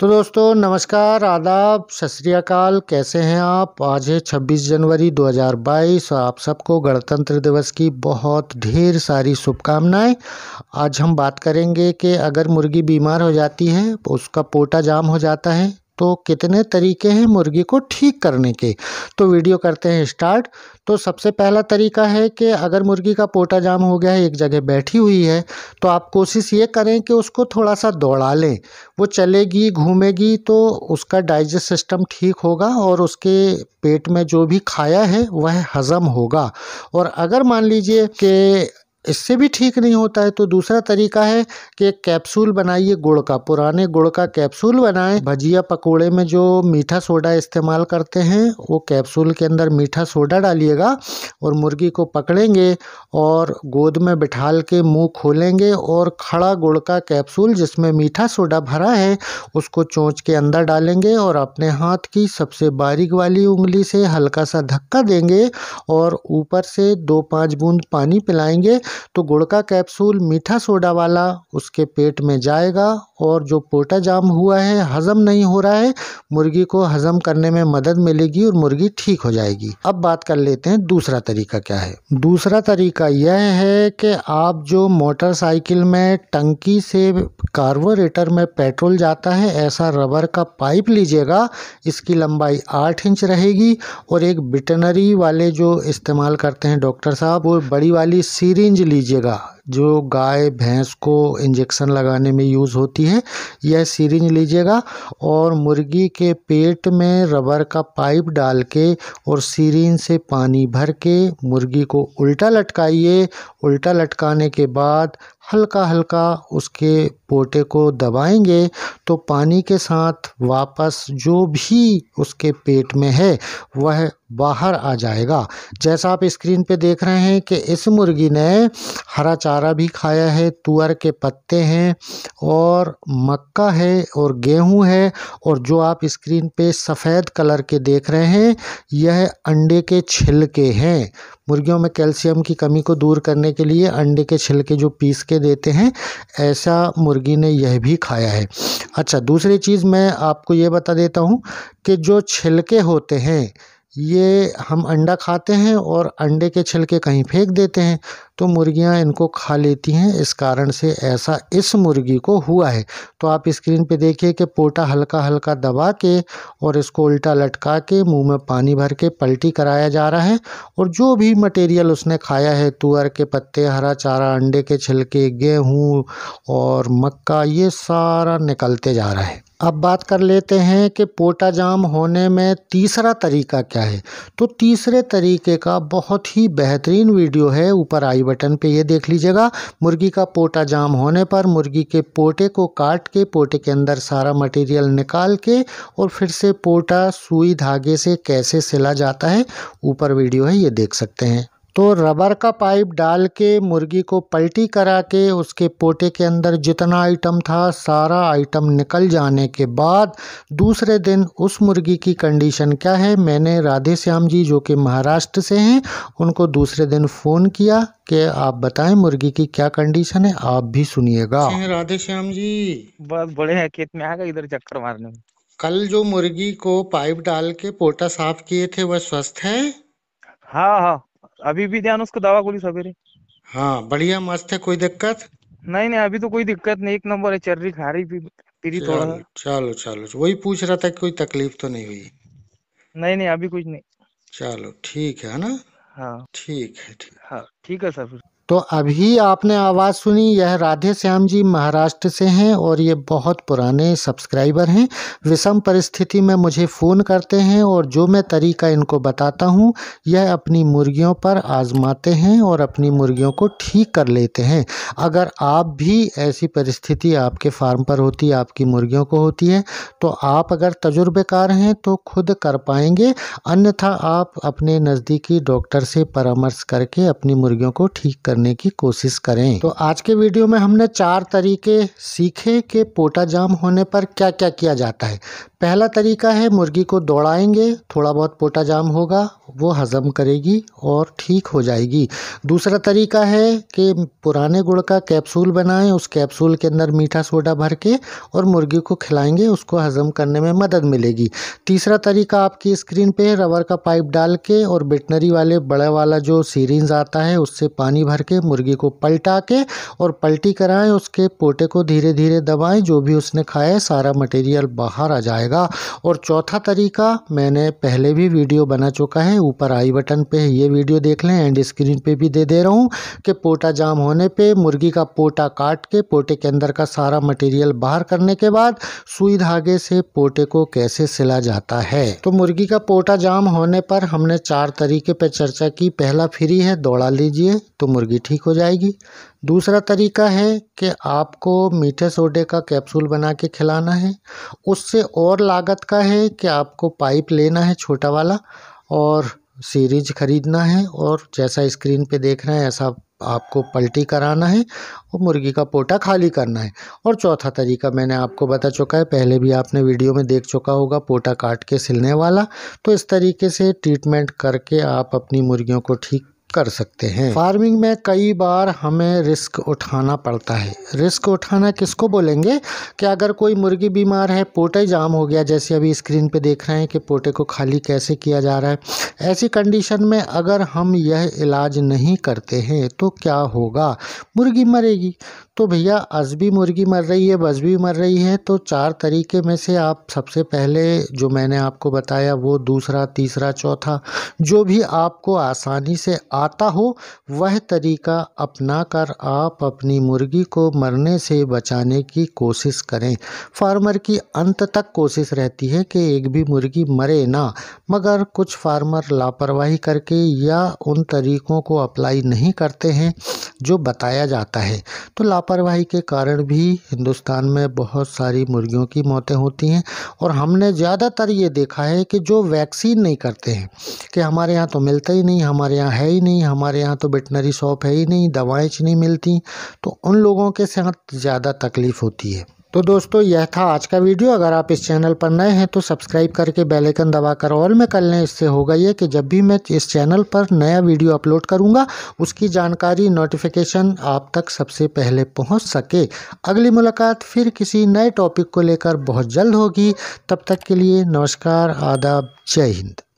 तो दोस्तों नमस्कार आदाब सत कैसे हैं आप आज है छब्बीस जनवरी 2022 आप सबको गणतंत्र दिवस की बहुत ढेर सारी शुभकामनाएं आज हम बात करेंगे कि अगर मुर्गी बीमार हो जाती है तो उसका पोटा जाम हो जाता है तो कितने तरीके हैं मुर्गी को ठीक करने के तो वीडियो करते हैं स्टार्ट तो सबसे पहला तरीका है कि अगर मुर्गी का पोटा जाम हो गया है एक जगह बैठी हुई है तो आप कोशिश ये करें कि उसको थोड़ा सा दौड़ा लें वो चलेगी घूमेगी तो उसका डाइजेस्ट सिस्टम ठीक होगा और उसके पेट में जो भी खाया है वह हज़म होगा और अगर मान लीजिए कि इससे भी ठीक नहीं होता है तो दूसरा तरीका है कि एक कैप्सूल बनाइए गुड़ का पुराने गुड़ का कैप्सूल बनाएं भजिया पकोड़े में जो मीठा सोडा इस्तेमाल करते हैं वो कैप्सूल के अंदर मीठा सोडा डालिएगा और मुर्गी को पकड़ेंगे और गोद में बिठाल के मुंह खोलेंगे और खड़ा गुड़ का कैप्सूल जिसमें मीठा सोडा भरा है उसको चोंच के अंदर डालेंगे और अपने हाथ की सबसे बारीक वाली उंगली से हल्का सा धक्का देंगे और ऊपर से दो पाँच बूंद पानी पिलाएँगे तो गुड़ का कैप्सूल मीठा सोडा वाला उसके पेट में जाएगा और जो पोटा जाम हुआ है हज़म नहीं हो रहा है मुर्गी को हज़म करने में मदद मिलेगी और मुर्गी ठीक हो जाएगी अब बात कर लेते हैं दूसरा तरीका क्या है दूसरा तरीका यह है कि आप जो मोटरसाइकिल में टंकी से कार्बोरेटर में पेट्रोल जाता है ऐसा रबर का पाइप लीजिएगा इसकी लंबाई आठ इंच रहेगी और एक बिटनरी वाले जो इस्तेमाल करते हैं डॉक्टर साहब वो बड़ी वाली सीरेंज लीजिएगा जो गाय भैंस को इंजेक्शन लगाने में यूज़ होती है यह सीरिंज लीजिएगा और मुर्गी के पेट में रबर का पाइप डाल के और सीरिंज से पानी भर के मुर्गी को उल्टा लटकाइए उल्टा लटकाने के बाद हल्का हल्का उसके पोटे को दबाएंगे तो पानी के साथ वापस जो भी उसके पेट में है वह बाहर आ जाएगा जैसा आप स्क्रीन पे देख रहे हैं कि इस मुर्गी ने हरा चारा चारा भी खाया है तुअर के पत्ते हैं और मक्का है और गेहूं है और जो आप स्क्रीन पे सफ़ेद कलर के देख रहे हैं यह अंडे के छिलके हैं मुर्गियों में कैल्शियम की कमी को दूर करने के लिए अंडे के छिलके जो पीस के देते हैं ऐसा मुर्गी ने यह भी खाया है अच्छा दूसरी चीज़ मैं आपको ये बता देता हूँ कि जो छिलके होते हैं ये हम अंडा खाते हैं और अंडे के छिलके कहीं फेंक देते हैं तो मुर्गियां इनको खा लेती हैं इस कारण से ऐसा इस मुर्गी को हुआ है तो आप स्क्रीन पे देखिए कि पोटा हल्का हल्का दबा के और इसको उल्टा लटका के मुंह में पानी भर के पलटी कराया जा रहा है और जो भी मटेरियल उसने खाया है तुअर के पत्ते हरा चारा अंडे के छिलके गेहूँ और मक्का ये सारा निकलते जा रहा है अब बात कर लेते हैं कि पोटा जाम होने में तीसरा तरीका क्या है तो तीसरे तरीके का बहुत ही बेहतरीन वीडियो है ऊपर आई बटन पे ये देख लीजिएगा मुर्गी का पोटा जाम होने पर मुर्गी के पोटे को काट के पोटे के अंदर सारा मटेरियल निकाल के और फिर से पोटा सुई धागे से कैसे सिला जाता है ऊपर वीडियो है ये देख सकते हैं तो रबर का पाइप डाल के मुर्गी को पलटी करा के उसके पोटे के अंदर जितना आइटम था सारा आइटम निकल जाने के बाद दूसरे दिन उस मुर्गी की कंडीशन क्या है मैंने राधे श्याम जी जो कि महाराष्ट्र से हैं उनको दूसरे दिन फ़ोन किया कि आप बताएं मुर्गी की क्या कंडीशन है आप भी सुनिएगा राधे श्याम जी बस बड़े हैं खेत में आएगा इधर चक्कर मारने कल जो मुर्गी को पाइप डाल के पोटा साफ किए थे वह स्वस्थ है हाँ हाँ अभी भी ध्यान उसको दवा गोली सवेरे हाँ बढ़िया मस्त है कोई दिक्कत नहीं नहीं अभी तो कोई दिक्कत नहीं एक नंबर है चर्री खा रही भी पीरी थोड़ा चलो चलो चलो वही पूछ रहा था कोई तकलीफ तो नहीं हुई नहीं नहीं अभी कुछ नहीं चलो ठीक है ना हाँ ठीक है ठीक हाँ ठीक है सर फिर तो अभी आपने आवाज़ सुनी यह राधे श्याम जी महाराष्ट्र से हैं और ये बहुत पुराने सब्सक्राइबर हैं विषम परिस्थिति में मुझे फ़ोन करते हैं और जो मैं तरीका इनको बताता हूँ यह अपनी मुर्गियों पर आज़माते हैं और अपनी मुर्गियों को ठीक कर लेते हैं अगर आप भी ऐसी परिस्थिति आपके फार्म पर होती है आपकी मुर्गियों को होती है तो आप अगर तजुर्बेकार हैं तो खुद कर पाएंगे अन्यथा आप अपने नज़दीकी डॉक्टर से परामर्श करके अपनी मुर्गियों को ठीक कर करने की कोशिश करें तो आज के वीडियो में हमने चार तरीके सीखे के पोटा जाम होने पर क्या क्या किया जाता है पहला तरीका है मुर्गी को दौड़ाएंगे थोड़ा बहुत पोटा जाम होगा वो हज़म करेगी और ठीक हो जाएगी दूसरा तरीका है कि पुराने गुड़ का कैप्सूल बनाएं उस कैप्सूल के अंदर मीठा सोडा भर के और मुर्गी को खिलाएंगे उसको हज़म करने में मदद मिलेगी तीसरा तरीका आपकी स्क्रीन पे रबर का पाइप डाल के और बेटनरी वाले बड़े वाला जो सीरीज आता है उससे पानी भर करके मुर्गी को पलटा के और पलटी कराएं उसके पोटे को धीरे धीरे दबाएं जो भी उसने खाया है सारा मटेरियल बाहर आ जाएगा और चौथा तरीका मैंने पहले भी वीडियो बना चुका है ऊपर आई बटन पे ये वीडियो देख लें एंड स्क्रीन पे भी दे दे रहा हूँ कि पोटा जाम होने पे मुर्गी का पोटा काट के पोटे के अंदर का सारा मटेरियल बाहर करने के बाद सुई धागे से पोटे को कैसे सिला जाता है तो मुर्गी का पोटा जाम होने पर हमने चार तरीके पर चर्चा की पहला फ्री है दौड़ा लीजिए तो मुर्गी भी ठीक हो जाएगी दूसरा तरीका है कि आपको मीठे सोडे का कैप्सूल बना के खिलाना है उससे और लागत का है कि आपको पाइप लेना है छोटा वाला और सीरीज ख़रीदना है और जैसा स्क्रीन पे देख रहे हैं ऐसा आपको पलटी कराना है और मुर्गी का पोटा खाली करना है और चौथा तरीका मैंने आपको बता चुका है पहले भी आपने वीडियो में देख चुका होगा पोटा काट के सिलने वाला तो इस तरीके से ट्रीटमेंट करके आप अपनी मुर्गियों को ठीक कर सकते हैं फार्मिंग में कई बार हमें रिस्क उठाना पड़ता है रिस्क उठाना किसको बोलेंगे कि अगर कोई मुर्गी बीमार है पोटे जाम हो गया जैसे अभी स्क्रीन पे देख रहे हैं कि पोटे को खाली कैसे किया जा रहा है ऐसी कंडीशन में अगर हम यह इलाज नहीं करते हैं तो क्या होगा मुर्गी मरेगी तो भैया आज भी मुर्गी मर रही है बस भी मर रही है तो चार तरीके में से आप सबसे पहले जो मैंने आपको बताया वो दूसरा तीसरा चौथा जो भी आपको आसानी से आ आता हो वह तरीका अपनाकर आप अपनी मुर्गी को मरने से बचाने की कोशिश करें फार्मर की अंत तक कोशिश रहती है कि एक भी मुर्गी मरे ना मगर कुछ फार्मर लापरवाही करके या उन तरीकों को अप्लाई नहीं करते हैं जो बताया जाता है तो लापरवाही के कारण भी हिंदुस्तान में बहुत सारी मुर्गियों की मौतें होती हैं और हमने ज़्यादातर ये देखा है कि जो वैक्सीन नहीं करते हैं कि हमारे यहाँ तो मिलता ही नहीं हमारे यहाँ है ही नहीं हमारे यहाँ तो वेटनरी शॉप है ही नहीं दवाएँ नहीं मिलती तो उन लोगों के साथ ज़्यादा तकलीफ़ होती है तो दोस्तों यह था आज का वीडियो अगर आप इस चैनल पर नए हैं तो सब्सक्राइब करके बेल आइकन कर ऑल में कर लें इससे होगा ये कि जब भी मैं इस चैनल पर नया वीडियो अपलोड करूँगा उसकी जानकारी नोटिफिकेशन आप तक सबसे पहले पहुँच सके अगली मुलाकात फिर किसी नए टॉपिक को लेकर बहुत जल्द होगी तब तक के लिए नमस्कार आदाब जय हिंद